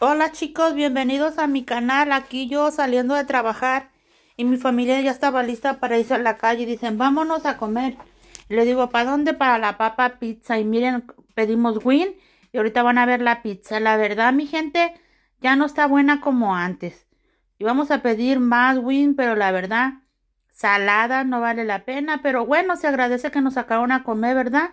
Hola chicos, bienvenidos a mi canal. Aquí yo saliendo de trabajar y mi familia ya estaba lista para irse a la calle. Dicen, vámonos a comer. Le digo, ¿para dónde? Para la papa pizza. Y miren, pedimos win y ahorita van a ver la pizza. La verdad, mi gente, ya no está buena como antes. Y vamos a pedir más win, pero la verdad, salada no vale la pena. Pero bueno, se agradece que nos sacaron a comer, ¿verdad?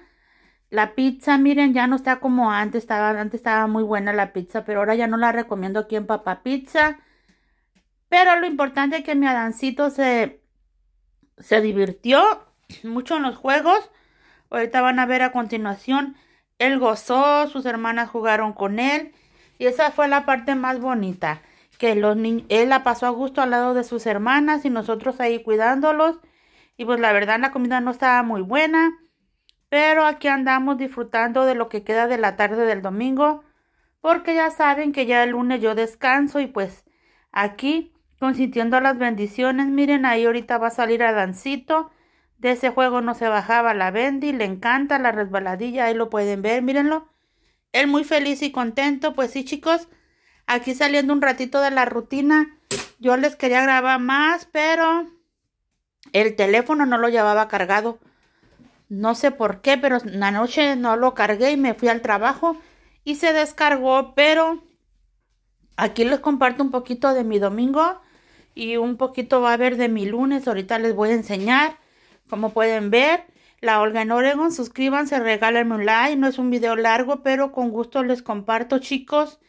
La pizza, miren, ya no está como antes. Estaba, antes estaba muy buena la pizza, pero ahora ya no la recomiendo aquí en Papá Pizza. Pero lo importante es que mi Adancito se, se divirtió mucho en los juegos. Ahorita van a ver a continuación. Él gozó, sus hermanas jugaron con él. Y esa fue la parte más bonita. Que los él la pasó a gusto al lado de sus hermanas y nosotros ahí cuidándolos. Y pues la verdad la comida no estaba muy buena. Pero aquí andamos disfrutando de lo que queda de la tarde del domingo, porque ya saben que ya el lunes yo descanso y pues aquí consintiendo las bendiciones, miren ahí ahorita va a salir dancito de ese juego no se bajaba la Bendy, le encanta la resbaladilla, ahí lo pueden ver, mírenlo. Él muy feliz y contento, pues sí chicos, aquí saliendo un ratito de la rutina, yo les quería grabar más, pero el teléfono no lo llevaba cargado. No sé por qué, pero la noche no lo cargué y me fui al trabajo y se descargó, pero aquí les comparto un poquito de mi domingo y un poquito va a haber de mi lunes. Ahorita les voy a enseñar, como pueden ver. La Olga en Oregon, suscríbanse, regálenme un like. No es un video largo, pero con gusto les comparto, chicos,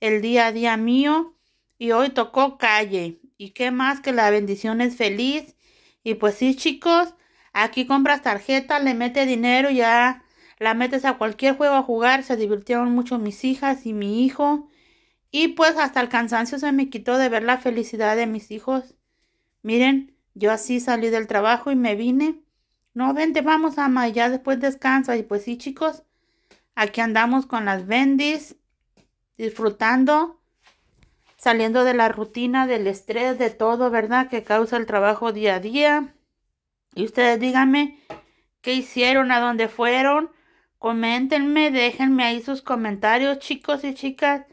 el día a día mío. Y hoy tocó calle. Y qué más que la bendición es feliz. Y pues sí, chicos, Aquí compras tarjeta, le metes dinero, ya la metes a cualquier juego a jugar. Se divirtieron mucho mis hijas y mi hijo. Y pues hasta el cansancio se me quitó de ver la felicidad de mis hijos. Miren, yo así salí del trabajo y me vine. No, vente, vamos, ama, y ya después descansa. Y pues sí, chicos, aquí andamos con las vendis disfrutando, saliendo de la rutina, del estrés, de todo, ¿verdad? Que causa el trabajo día a día. Y ustedes díganme qué hicieron, a dónde fueron. Coméntenme, déjenme ahí sus comentarios, chicos y chicas.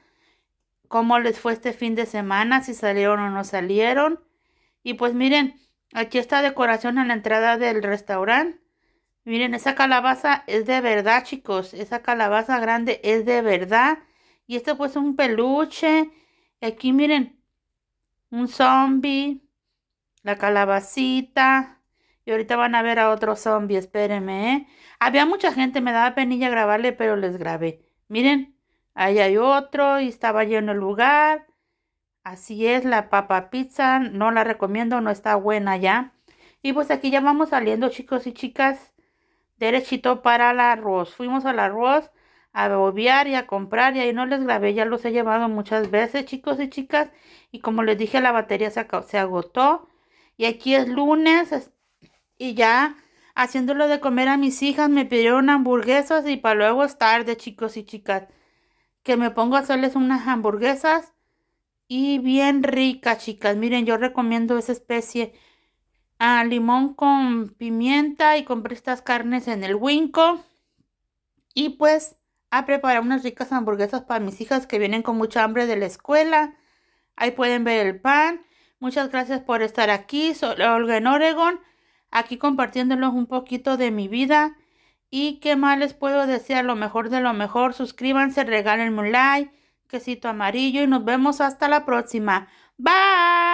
Cómo les fue este fin de semana, si salieron o no salieron. Y pues miren, aquí está decoración a la entrada del restaurante. Miren, esa calabaza es de verdad, chicos. Esa calabaza grande es de verdad. Y esto pues un peluche. Aquí miren, un zombie, la calabacita, y ahorita van a ver a otro zombie, espérenme, ¿eh? Había mucha gente, me daba penilla grabarle, pero les grabé. Miren, ahí hay otro y estaba lleno el lugar. Así es, la papa pizza, no la recomiendo, no está buena ya. Y pues aquí ya vamos saliendo, chicos y chicas, derechito para el arroz. Fuimos al arroz a bobear y a comprar y ahí no les grabé, ya los he llevado muchas veces, chicos y chicas. Y como les dije, la batería se, se agotó. Y aquí es lunes, y ya haciéndolo de comer a mis hijas, me pidieron hamburguesas y para luego estar tarde, chicos y chicas. Que me pongo a hacerles unas hamburguesas y bien ricas, chicas. Miren, yo recomiendo esa especie. a ah, limón con pimienta y compré estas carnes en el Winco. Y pues a preparar unas ricas hamburguesas para mis hijas que vienen con mucha hambre de la escuela. Ahí pueden ver el pan. Muchas gracias por estar aquí. Soy Olga en Oregon aquí compartiéndolos un poquito de mi vida. Y qué más les puedo desear, lo mejor de lo mejor. Suscríbanse, regálenme un like, quesito amarillo y nos vemos hasta la próxima. Bye.